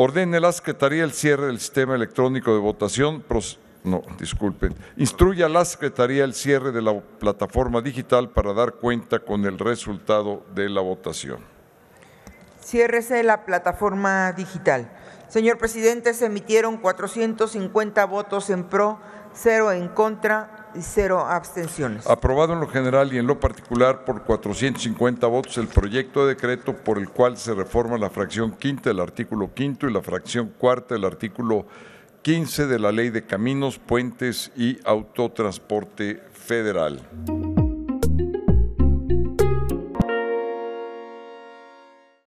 Ordene la Secretaría el cierre del sistema electrónico de votación. No, disculpen. Instruya a la Secretaría el cierre de la plataforma digital para dar cuenta con el resultado de la votación. Ciérrese la plataforma digital. Señor presidente, se emitieron 450 votos en pro, cero en contra, cero abstenciones. Aprobado en lo general y en lo particular por 450 votos el proyecto de decreto por el cual se reforma la fracción quinta del artículo quinto y la fracción cuarta del artículo 15 de la Ley de Caminos, Puentes y Autotransporte Federal.